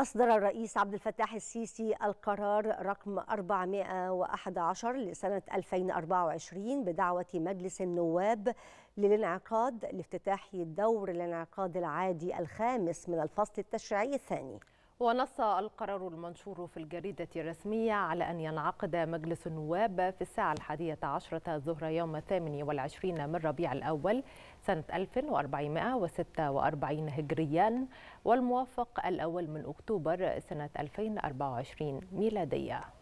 أصدر الرئيس عبد الفتاح السيسي القرار رقم 411 لسنة 2024 بدعوة مجلس النواب للانعقاد لافتتاح دور الانعقاد العادي الخامس من الفصل التشريعي الثاني ونص القرار المنشور في الجريدة الرسمية على أن ينعقد مجلس النواب في الساعة الحادية عشرة ظهر يوم الثامن والعشرين من ربيع الأول سنة 1446 هجريا والموافق الأول من أكتوبر سنة 2024 ميلادية